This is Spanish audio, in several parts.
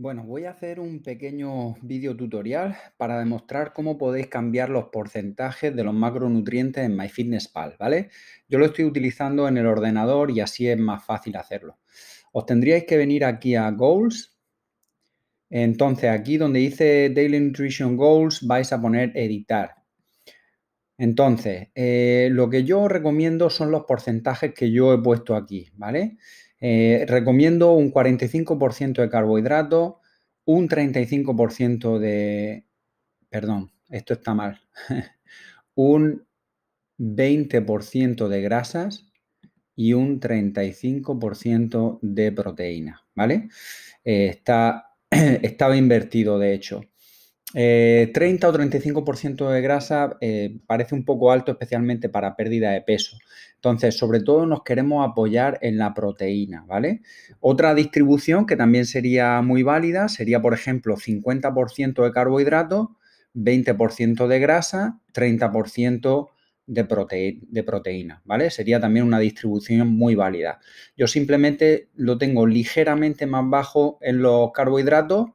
Bueno, voy a hacer un pequeño vídeo tutorial para demostrar cómo podéis cambiar los porcentajes de los macronutrientes en MyFitnessPal, ¿vale? Yo lo estoy utilizando en el ordenador y así es más fácil hacerlo. Os tendríais que venir aquí a Goals. Entonces, aquí donde dice Daily Nutrition Goals, vais a poner editar. Entonces, eh, lo que yo recomiendo son los porcentajes que yo he puesto aquí, ¿vale? vale eh, recomiendo un 45% de carbohidrato, un 35% de... Perdón, esto está mal. un 20% de grasas y un 35% de proteína, ¿vale? Eh, está, estaba invertido, de hecho. 30 eh, o 35% de grasa eh, parece un poco alto, especialmente para pérdida de peso. Entonces, sobre todo nos queremos apoyar en la proteína, ¿vale? Otra distribución que también sería muy válida sería, por ejemplo, 50% de carbohidratos, 20% de grasa, 30% de, de proteína, ¿vale? Sería también una distribución muy válida. Yo simplemente lo tengo ligeramente más bajo en los carbohidratos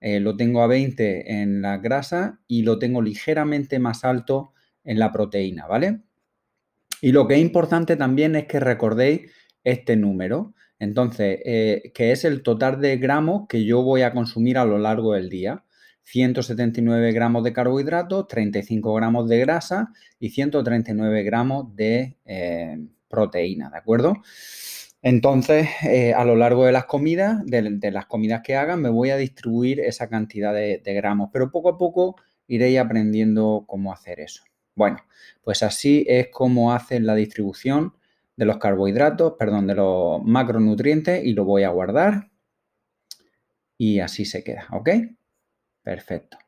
eh, lo tengo a 20 en la grasa y lo tengo ligeramente más alto en la proteína, ¿vale? Y lo que es importante también es que recordéis este número, entonces, eh, que es el total de gramos que yo voy a consumir a lo largo del día. 179 gramos de carbohidratos, 35 gramos de grasa y 139 gramos de eh, proteína, ¿de acuerdo? Entonces, eh, a lo largo de las comidas, de, las comidas que hagan, me voy a distribuir esa cantidad de, de gramos, pero poco a poco iréis aprendiendo cómo hacer eso. Bueno, pues así es como hacen la distribución de los carbohidratos, perdón, de los macronutrientes y lo voy a guardar. Y así se queda, ¿ok? Perfecto.